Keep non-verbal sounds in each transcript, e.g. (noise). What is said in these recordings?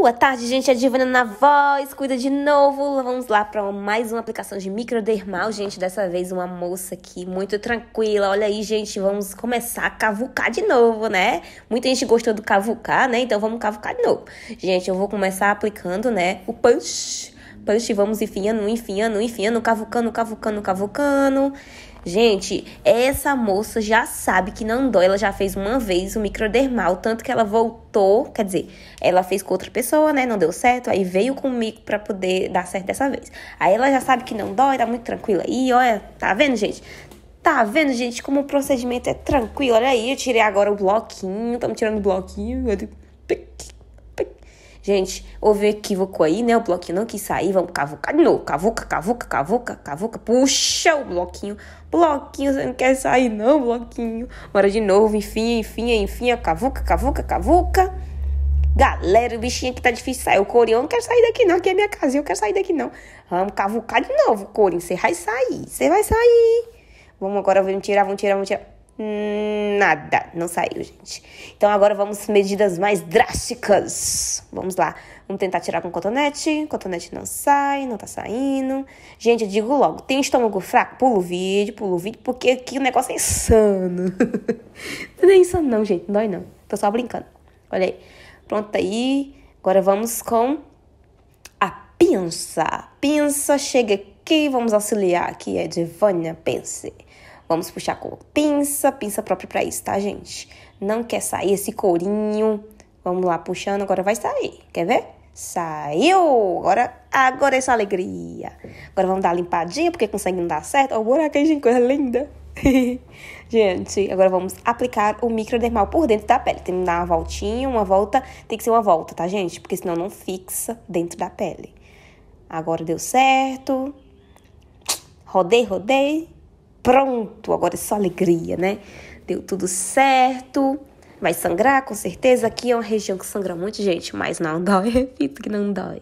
Boa tarde, gente. É a na voz, cuida de novo. Vamos lá para mais uma aplicação de microdermal, gente. Dessa vez uma moça aqui muito tranquila. Olha aí, gente, vamos começar a cavucar de novo, né? Muita gente gostou do cavucar, né? Então vamos cavucar de novo. Gente, eu vou começar aplicando, né, o punch. Punch, vamos enfiando, enfiando, enfiando, cavucando, cavucando, cavucando. Gente, essa moça já sabe que não dói. Ela já fez uma vez o microdermal, tanto que ela voltou. Quer dizer, ela fez com outra pessoa, né? Não deu certo. Aí veio comigo pra poder dar certo dessa vez. Aí ela já sabe que não dói, tá muito tranquila. E olha, tá vendo, gente? Tá vendo, gente, como o procedimento é tranquilo? Olha aí, eu tirei agora o bloquinho. Tamo tirando o bloquinho. Gente, houve um equívoco aí, né? O bloquinho não quis sair. Vamos cavucar de novo. Cavuca, cavuca, cavuca, cavuca. Puxa o bloquinho. Bloquinho, você não quer sair, não, bloquinho. Bora de novo. Enfim, enfim, enfim. Cavuca, cavuca, cavuca. Galera, o bichinho aqui tá difícil sair. O coreão não quer sair daqui, não. Aqui é minha casa. Eu quero sair daqui, não. Vamos cavucar de novo, corinho. Você vai sair. Você vai sair. Vamos agora, vamos tirar, vamos tirar, vamos tirar. Nada, não saiu, gente. Então agora vamos medidas mais drásticas. Vamos lá. Vamos tentar tirar com cotonete. Cotonete não sai, não tá saindo. Gente, eu digo logo, tem estômago fraco? Pula o vídeo, pula o vídeo, porque aqui o negócio é insano. (laughs) não é insano não, gente, não dói não. Tô só brincando. Olha aí. Pronto aí. Agora vamos com a pinça. Pinça chega aqui, vamos auxiliar aqui, é pense. Pense. Vamos puxar com pinça, pinça própria para isso, tá, gente? Não quer sair esse corinho. Vamos lá, puxando, agora vai sair. Quer ver? Saiu! Agora, agora é só alegria. Agora vamos dar limpadinha, porque com sangue não dá certo. Olha o buraquinho, gente, coisa linda. (laughs) gente, agora vamos aplicar o microdermal por dentro da pele. Tem que dar uma voltinha, uma volta. Tem que ser uma volta, tá, gente? Porque senão não fixa dentro da pele. Agora deu certo. Rodei, rodei pronto, agora é só alegria, né? Deu tudo certo. Vai sangrar, com certeza. Aqui é uma região que sangra muito, gente, mas não (laughs) dói. Repito é que não dói.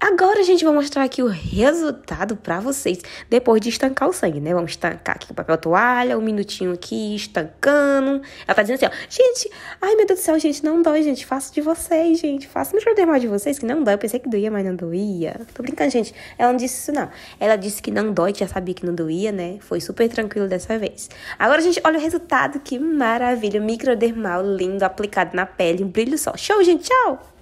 Agora a gente vai mostrar aqui o resultado para vocês, depois de estancar o sangue, né? Vamos estancar aqui com papel toalha, um minutinho aqui, estancando. Ela tá dizendo assim, ó, gente, ai meu Deus do céu, gente, não dói, gente, faço de vocês, gente, faço no dermal de vocês, que não dói, eu pensei que doía, mas não doía. Tô brincando, gente, ela não disse isso não. Ela disse que não dói, que já sabia que não doía, né? Foi super tranquilo dessa vez. Agora, gente, olha o resultado, que maravilha, microdermal lindo, aplicado na pele, um brilho só. Show, gente, tchau!